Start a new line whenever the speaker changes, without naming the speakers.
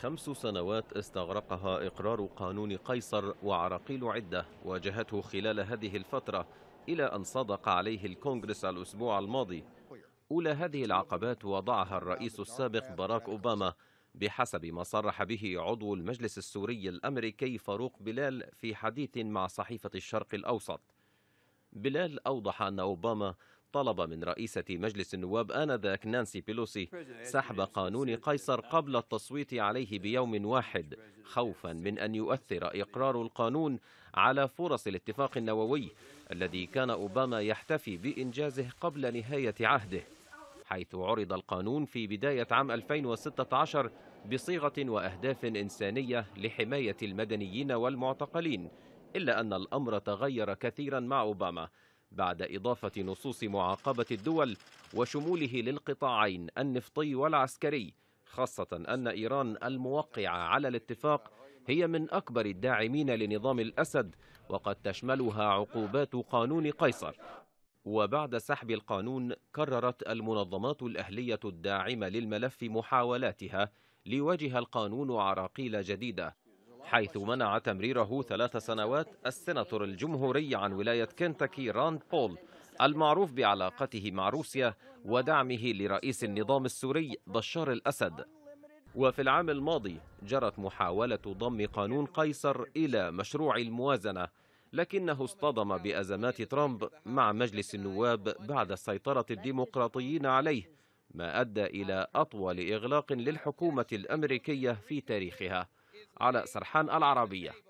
خمس سنوات استغرقها إقرار قانون قيصر وعراقيل عدة واجهته خلال هذه الفترة إلى أن صدق عليه الكونغرس الأسبوع الماضي أولى هذه العقبات وضعها الرئيس السابق باراك أوباما بحسب ما صرح به عضو المجلس السوري الأمريكي فاروق بلال في حديث مع صحيفة الشرق الأوسط بلال أوضح أن أوباما طلب من رئيسة مجلس النواب آنذاك نانسي بيلوسي سحب قانون قيصر قبل التصويت عليه بيوم واحد خوفا من أن يؤثر إقرار القانون على فرص الاتفاق النووي الذي كان أوباما يحتفي بإنجازه قبل نهاية عهده حيث عرض القانون في بداية عام 2016 بصيغة وأهداف إنسانية لحماية المدنيين والمعتقلين إلا أن الأمر تغير كثيرا مع أوباما بعد إضافة نصوص معاقبة الدول وشموله للقطاعين النفطي والعسكري خاصة أن إيران الموقعة على الاتفاق هي من أكبر الداعمين لنظام الأسد وقد تشملها عقوبات قانون قيصر وبعد سحب القانون كررت المنظمات الأهلية الداعمة للملف محاولاتها ليواجه القانون عراقيل جديدة حيث منع تمريره ثلاث سنوات السناتور الجمهوري عن ولاية كنتاكي راند بول المعروف بعلاقته مع روسيا ودعمه لرئيس النظام السوري بشار الأسد وفي العام الماضي جرت محاولة ضم قانون قيصر إلى مشروع الموازنة لكنه اصطدم بأزمات ترامب مع مجلس النواب بعد سيطرة الديمقراطيين عليه ما أدى إلى أطول إغلاق للحكومة الأمريكية في تاريخها على سرحان العربية